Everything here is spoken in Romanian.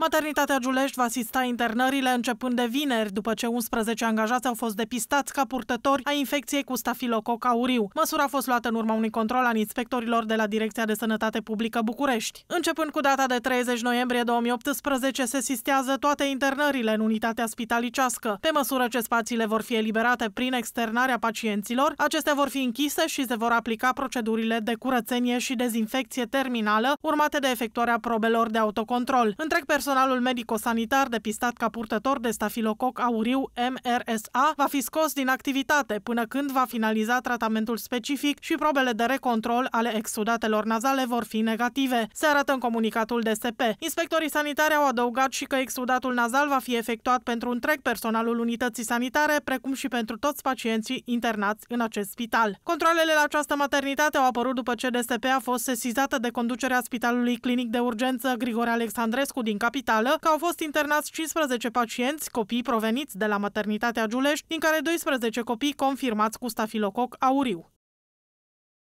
Maternitatea Giulești va asista internările începând de vineri, după ce 11 angajați au fost depistați ca purtători a infecției cu stafilococ auriu. Măsura a fost luată în urma unui control al inspectorilor de la Direcția de Sănătate Publică București. Începând cu data de 30 noiembrie 2018, se sistează toate internările în unitatea spitalicească. Pe măsură ce spațiile vor fi eliberate prin externarea pacienților, acestea vor fi închise și se vor aplica procedurile de curățenie și dezinfecție terminală, urmate de efectuarea probelor de autocontrol. Întreg Personalul medico-sanitar depistat ca purtător de stafilococ auriu MRSA va fi scos din activitate până când va finaliza tratamentul specific și probele de recontrol ale exudatelor nazale vor fi negative, se arată în comunicatul DSP. Inspectorii sanitari au adăugat și că exudatul nazal va fi efectuat pentru întreg personalul unității sanitare, precum și pentru toți pacienții internați în acest spital. Controlele la această maternitate au apărut după ce DSP a fost sesizată de conducerea Spitalului Clinic de Urgență Grigore Alexandrescu din capital capitală că au fost internați 15 pacienți, copii proveniți de la maternitatea Giulești, din care 12 copii confirmați cu stafilococ auriu.